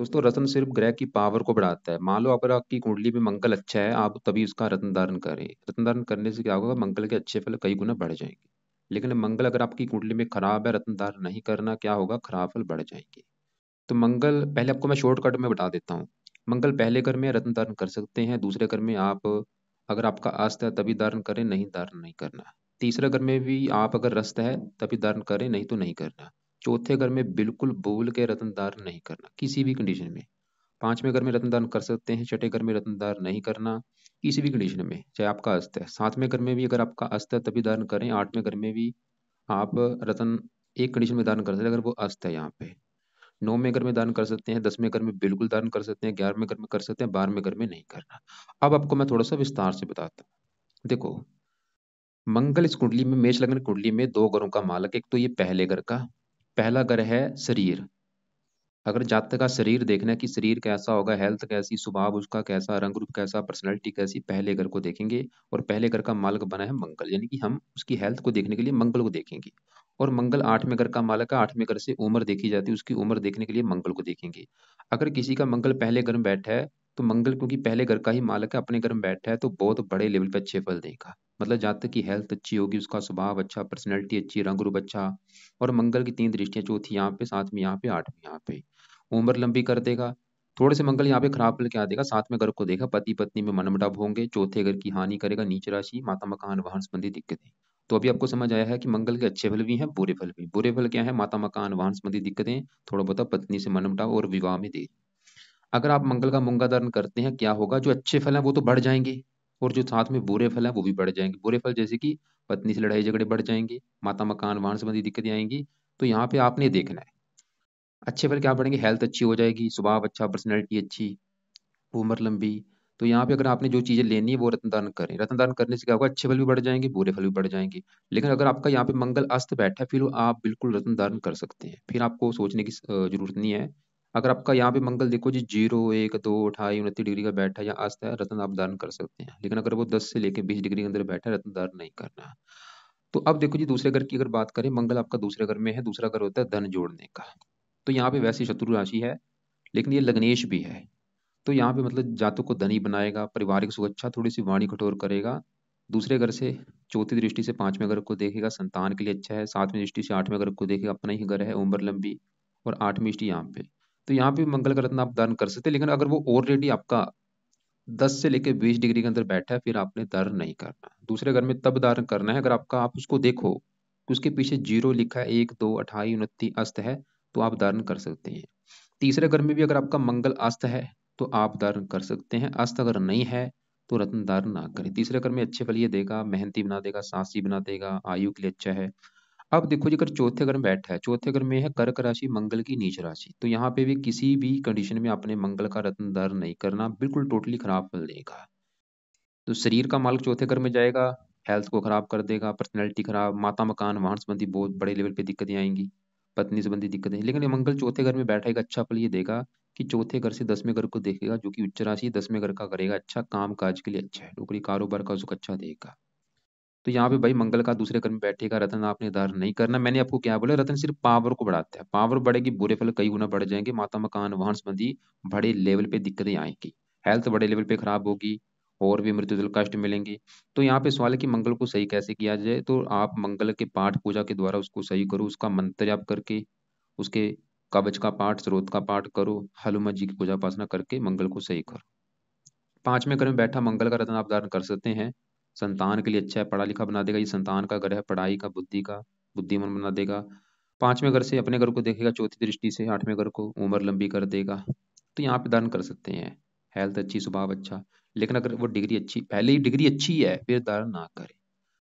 दोस्तों रत्न सिर्फ ग्रह की पावर को बढ़ाता है मान लो अगर आपकी कुंडली में मंगल अच्छा है आप तभी उसका रत्न धारण करें रत्न धारण करने से क्या होगा मंगल के अच्छे फल कई गुना बढ़ जाएंगे लेकिन मंगल अगर आपकी कुंडली में खराब है रत्न धारण नहीं करना क्या होगा खराब फल बढ़ जाएंगे तो मंगल पहले आपको मैं शॉर्टकट में बता देता हूँ मंगल पहले घर में रत्न धारण कर सकते हैं दूसरे घर में आप अगर आपका अस्त है तभी धारण करें नहीं धारण नहीं करना तीसरे घर में भी आप अगर रस्त है तभी धारण करें नहीं तो नहीं करना चौथे घर में बिल्कुल बोल के रतन दान नहीं करना किसी भी कंडीशन में पांचवें घर में रतन दान कर सकते हैं छठे घर में रतन दान नहीं करना किसी भी कंडीशन में चाहे आपका अस्त है सातवें घर में भी अगर आपका अस्त है तभी दान करें आठवें घर में भी आप रतन एक कंडीशन में दान कर सकते हैं अगर वो अस्त है यहाँ पे नौवें घर में दान कर सकते हैं दसवें घर में बिल्कुल दान कर सकते हैं ग्यारहवें घर में कर सकते हैं बारहवें घर में नहीं करना अब आपको मैं थोड़ा सा विस्तार से बताता हूँ देखो मंगल इस कुंडली में मेष लग्न कुंडली में दो घरों का मालक एक तो ये पहले घर का पहला ग्रह है शरीर अगर जातक का शरीर देखना है कि शरीर कैसा होगा हेल्थ कैसी स्वभाव उसका कैसा रंग रूप कैसा पर्सनैलिटी कैसी पहले घर को देखेंगे और पहले घर का मालक बना है मंगल यानी कि हम उसकी हेल्थ को देखने के लिए मंगल को देखेंगे और मंगल आठवें घर का मालक है आठवें घर से उम्र देखी जाती है उसकी उम्र देखने के लिए मंगल को देखेंगे अगर किसी का मंगल पहले घर में बैठा है तो मंगल क्योंकि पहले घर का ही मालक है अपने घर में बैठा है तो बहुत बड़े लेवल पर अच्छे फल देगा मतलब जा तक की हेल्थ अच्छी होगी उसका स्वभाव अच्छा पर्सनैलिटी अच्छी रंग रूप अच्छा और मंगल की तीन दृष्टियाँ चौथी यहाँ पे साथ में यहाँ पे आठवीं यहाँ पे उम्र लंबी कर देगा थोड़े से मंगल यहाँ पे खराब के आ देगा साथ में घर को देगा पति पत्नी में मनमुटाव होंगे चौथे घर की हानि करेगा नीच राशि माता मकान वाहन संबंधी दिक्कतें तो अभी आपको समझ आया है कि मंगल के अच्छे फल भी हैं बुरे फल भी बुरे फल क्या है माता मकान वाहन संबंधी दिक्कतें थोड़ा बहुत पत्नी से मनमटाव और विवाह में देरी अगर आप मंगल का मुंगा धारण करते हैं क्या होगा जो अच्छे फल हैं वो तो बढ़ जाएंगे और जो साथ में बुरे फल हैं वो भी बढ़ जाएंगे बुरे फल जैसे कि पत्नी से लड़ाई झगड़े बढ़ जाएंगे माता मकान वाहन संबंधी दिक्कतें आएंगी तो यहाँ पे आपने देखना है अच्छे फल क्या बढ़ेंगे हेल्थ अच्छी हो जाएगी स्वभाव अच्छा पर्सनैलिटी अच्छी उम्र लंबी तो यहाँ पे अगर आपने जो चीज़ें लेनी है वो रत्न दान करें रत्न दान करने से क्या होगा अच्छे फल भी बढ़ जाएंगे बुरे फल भी बढ़ जाएंगे लेकिन अगर आपका यहाँ पे मंगल अस्त बैठा है फिर आप बिल्कुल रत्न दान कर सकते हैं फिर आपको सोचने की जरूरत नहीं है अगर आपका यहाँ पे मंगल देखो जी जीरो एक दो अठाई उनतीस डिग्री का बैठा या आस्था है रत्न आप धारण कर सकते हैं लेकिन अगर वो दस से लेकर बीस डिग्री के अंदर बैठा है रत्न धारण नहीं करना है तो अब देखो जी दूसरे घर की अगर बात करें मंगल आपका दूसरे घर में है दूसरा घर होता है धन जोड़ने का तो यहाँ पे वैसे शत्रु राशि है लेकिन ये लग्नेश भी है तो यहाँ पे मतलब जातक को धनी बनाएगा पारिवारिक सुरक्षा अच्छा, थोड़ी सी वाणी कठोर करेगा दूसरे घर से चौथी दृष्टि से पांचवें घर को देखेगा संतान के लिए अच्छा है सातवीं दृष्टि से आठवें घर को देखेगा अपना ही घर है उम्र लंबी और आठवीं दृष्टि यहाँ पे तो यहाँ पे मंगल का रत्न आप दान कर सकते हैं लेकिन अगर वो ऑलरेडी आपका दस से लेकर बीस डिग्री के अंदर बैठा है फिर आपने दान नहीं करना दूसरे घर में तब दान करना है अगर आपका आप उसको देखो कि उसके पीछे जीरो लिखा है एक दो अठाई उनतीस अस्त है तो आप दान कर सकते हैं तीसरे घर में भी अगर आपका मंगल अस्त है तो आप दान कर सकते हैं अस्त अगर नहीं है तो रत्न दान ना करें तीसरे घर में अच्छे ये देगा मेहनती बना देगा सांसी बना देगा आयु के लिए अच्छा है अब देखो जी अगर चौथे घर में बैठा है चौथे घर में है कर्क राशि मंगल की नीच राशि तो यहाँ पे भी किसी भी कंडीशन में आपने मंगल का रत्न धारण नहीं करना बिल्कुल टोटली खराब फल देगा तो शरीर का मालिक चौथे घर में जाएगा हेल्थ को खराब कर देगा पर्सनैलिटी खराब माता मकान वाहन संबंधी बहुत बड़े लेवल पे दिक्कतें आएंगी पत्नी संबंधी दिक्कतें लेकिन मंगल चौथे घर में बैठा एक अच्छा फल ये देगा कि चौथे घर से दसवें घर को देखेगा जो कि उच्च राशि दसवें घर का करेगा अच्छा काम काज के लिए अच्छा है नौकरी कारोबार का उसको अच्छा देगा तो यहाँ पे भाई मंगल का दूसरे कर्म बैठेगा रतन आपने धारण नहीं करना मैंने आपको क्या बोला रतन सिर्फ पावर को बढ़ाता है पावर बढ़ेगी बुरे फल कई गुना बढ़ जाएंगे माता मकान वाहन संबंधी बड़े लेवल पे दिक्कतें आएंगी हेल्थ बड़े लेवल पे खराब होगी और भी मृत्यु कष्ट मिलेंगे तो यहाँ पे सवाल है कि मंगल को सही कैसे किया जाए तो आप मंगल के पाठ पूजा के द्वारा उसको सही करो उसका मंत्र जाप करके उसके कवच का पाठ स्रोत का पाठ करो हनुमान जी की पूजा उपासना करके मंगल को सही करो पांचवें में बैठा मंगल का रतन आप धारण कर सकते हैं संतान के लिए अच्छा है पढ़ा लिखा बना देगा ये संतान का घर है पढ़ाई का बुद्धि का बुद्धिमान बना देगा पांचवें घर से अपने घर को देखेगा चौथी दृष्टि से आठवें घर को उम्र लंबी कर देगा तो यहाँ पे दान कर सकते हैं हेल्थ अच्छी स्वभाव अच्छा लेकिन अगर वो डिग्री अच्छी पहले ही डिग्री अच्छी है फिर दान ना करें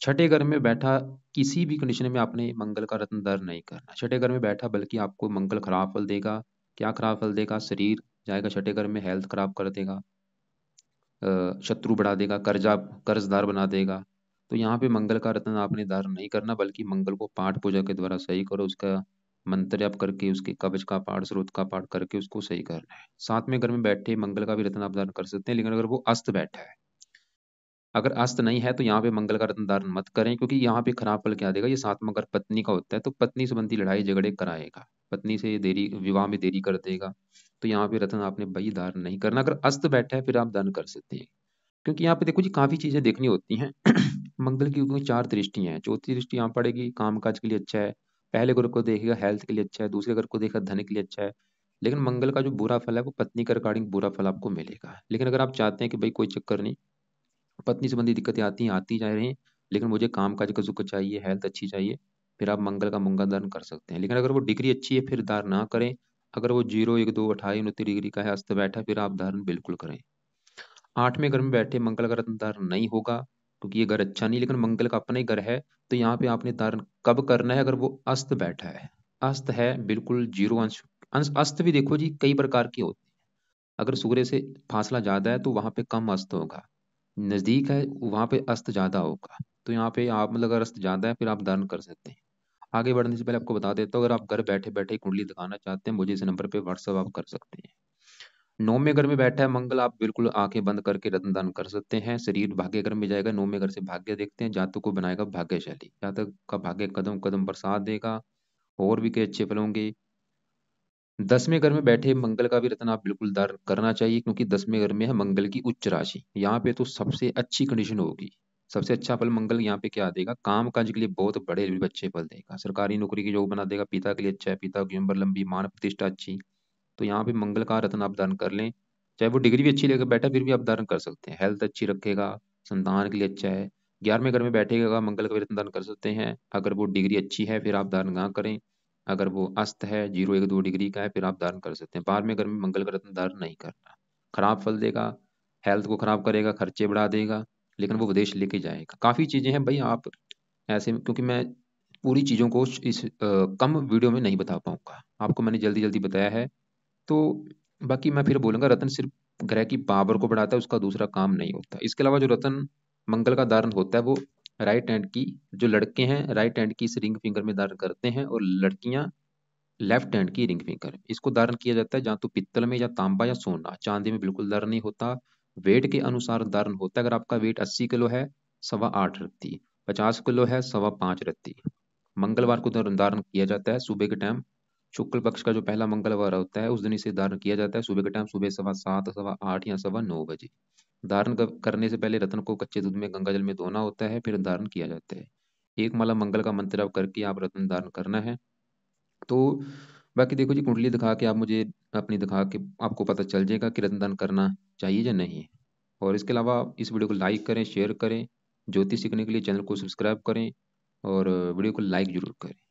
छठे घर में बैठा किसी भी कंडीशन में आपने मंगल का रत्न दर नहीं करना छठे घर में बैठा बल्कि आपको मंगल खराब फल देगा क्या खराब फल देगा शरीर जाएगा छठे घर में हेल्थ खराब कर देगा शत्रु बढ़ा देगा कर्जा कर्जदार बना देगा तो यहाँ पे मंगल का रत्न आपने धारण नहीं करना बल्कि मंगल को पाठ पूजा के द्वारा सही करो उसका मंत्र आप करके उसके कवच का पाठ स्रोत का पाठ करके उसको सही करना है साथ में घर में बैठे मंगल का भी रत्न आप धारण कर सकते हैं लेकिन अगर वो अस्त बैठा है अगर अस्त नहीं है तो यहाँ पे मंगल का रत्न धारण मत करें क्योंकि यहाँ पे खराब फल क्या देगा ये सातवा अगर पत्नी का होता है तो पत्नी संबंधी लड़ाई झगड़े कराएगा पत्नी से देरी विवाह में देरी कर देगा तो यहाँ पे रतन आपने बही धारण नहीं करना अगर अस्त बैठा है फिर आप दान कर सकते हैं क्योंकि यहाँ पे देखो जी काफ़ी चीज़ें देखनी होती हैं मंगल की क्योंकि चार दृष्टियां हैं चौथी दृष्टि यहाँ पड़ेगी काम काज के लिए अच्छा है पहले घर को देखेगा हेल्थ के लिए अच्छा है दूसरे घर को देखेगा धन के लिए अच्छा है लेकिन मंगल का जो बुरा फल है वो पत्नी के अकॉर्डिंग बुरा फल आपको मिलेगा लेकिन अगर आप चाहते हैं कि भाई कोई चक्कर नहीं पत्नी संबंधी दिक्कतें आती हैं आती जा रही हैं लेकिन मुझे काम काज का सुख चाहिए हेल्थ अच्छी चाहिए फिर आप मंगल का मुंगा दान कर सकते हैं लेकिन अगर वो डिग्री अच्छी है फिर दान ना करें अगर वो जीरो एक दो अठाई उनतीस डिग्री का है अस्त तो बैठा फिर आप धारण बिल्कुल करें आठवें घर में बैठे मंगल का रत्न धारण नहीं होगा क्योंकि ये घर अच्छा नहीं लेकिन मंगल का अपना ही घर है तो यहाँ पे आपने धारण कब करना है अगर वो अस्त बैठा है अस्त है बिल्कुल जीरो अंश अंश अस्त भी देखो जी कई प्रकार के होते हैं अगर सूर्य से फासला ज़्यादा है तो वहां पे कम अस्त होगा नज़दीक है वहां पे अस्त ज़्यादा होगा तो यहाँ पे आप मतलब अगर अस्त ज़्यादा है फिर आप धारण कर सकते हैं आगे बढ़ने से पहले आपको बता देता हूँ अगर आप घर बैठे बैठे कुंडली दिखाना चाहते हैं मुझे इस नंबर पर व्हाट्सअप आप कर सकते हैं नौवें घर में बैठा है मंगल आप बिल्कुल आंखें बंद करके रत्न दान कर सकते हैं शरीर भाग्य घर में जाएगा नौवें घर से भाग्य देखते हैं जातक को बनाएगा भाग्यशाली जातक का भाग्य कदम कदम पर साथ देगा और भी कई अच्छे फल होंगे दसवें घर में बैठे मंगल का भी रत्न आप बिल्कुल दान करना चाहिए क्योंकि दसवें घर में है मंगल की उच्च राशि यहाँ पे तो सबसे अच्छी कंडीशन होगी सबसे अच्छा फल मंगल यहाँ पे क्या देगा काम काज के लिए बहुत बड़े अच्छे फल देगा सरकारी नौकरी की योग बना देगा पिता के लिए अच्छा है पिता की उम्र लंबी मान प्रतिष्ठा अच्छी तो यहाँ पे मंगल का रत्न आप धारण कर लें चाहे वो डिग्री भी अच्छी लेकर बैठा फिर भी आप धारण कर सकते हैं हेल्थ अच्छी रखेगा संतान के लिए अच्छा है ग्यारहवें घर में बैठेगा मंगल का रत्न दान कर सकते हैं अगर वो डिग्री अच्छी है फिर आप दान ना करें अगर वो अस्त है जीरो एक दो डिग्री का है फिर आप दान कर सकते हैं बारहवें घर में मंगल का रत्न दान नहीं करना खराब फल देगा हेल्थ को खराब करेगा खर्चे बढ़ा देगा लेकिन वो विदेश लेके जाएगा काफ़ी चीज़ें हैं भाई आप ऐसे क्योंकि मैं पूरी चीज़ों को इस आ, कम वीडियो में नहीं बता पाऊँगा आपको मैंने जल्दी जल्दी बताया है तो बाकी मैं फिर बोलूँगा रतन सिर्फ ग्रह की पावर को बढ़ाता है उसका दूसरा काम नहीं होता इसके अलावा जो रतन मंगल का धारण होता है वो राइट हैंड की जो लड़के हैं राइट हैंड की इस रिंग फिंगर में धारण करते हैं और लड़कियां लेफ्ट हैंड की रिंग फिंगर इसको धारण किया जाता है जहाँ तो पित्तल में या तांबा या सोना चांदी में बिल्कुल धारण नहीं होता वेट के अनुसार धारण होता है अगर आपका वेट अस्सी किलो है सवा आठ रत्ती पचास किलो है सवा पाँच रत्ती मंगलवार को धारण किया जाता है सुबह के टाइम शुक्ल पक्ष का जो पहला मंगलवार होता है उस दिन इसे धारण किया जाता है सुबह के टाइम सुबह सवा सात सवा आठ या सवा नौ बजे धारण करने से पहले रत्न को कच्चे दूध में गंगा जल में धोना होता है फिर धारण किया जाता है एक माला मंगल का मंत्र आप करके आप रत्न धारण करना है तो बाकी देखो जी कुंडली दिखा के आप मुझे अपनी दिखा के आपको पता चल जाएगा कि रत्न दान करना चाहिए या नहीं और इसके अलावा इस वीडियो को लाइक करें शेयर करें ज्योतिष सीखने के लिए चैनल को सब्सक्राइब करें और वीडियो को लाइक ज़रूर करें